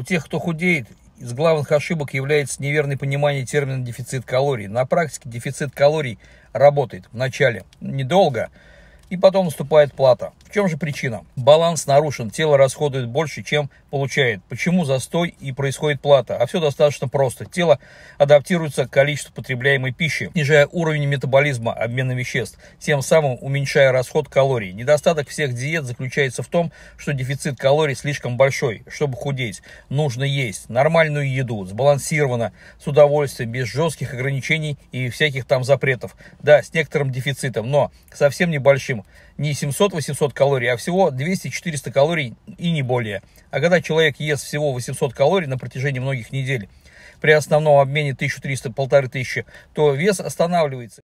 У тех, кто худеет, из главных ошибок является неверное понимание термина дефицит калорий. На практике дефицит калорий работает вначале недолго, и потом наступает плата. В чем же причина? Баланс нарушен, тело расходует больше, чем получает. Почему застой и происходит плата? А все достаточно просто. Тело адаптируется к количеству потребляемой пищи, снижая уровень метаболизма обмена веществ, тем самым уменьшая расход калорий. Недостаток всех диет заключается в том, что дефицит калорий слишком большой. Чтобы худеть, нужно есть нормальную еду, сбалансированно, с удовольствием, без жестких ограничений и всяких там запретов. Да, с некоторым дефицитом, но совсем небольшим. Не 700-800 калорий, а всего 200-400 калорий и не более. А когда человек ест всего 800 калорий на протяжении многих недель, при основном обмене 1300-1500, то вес останавливается.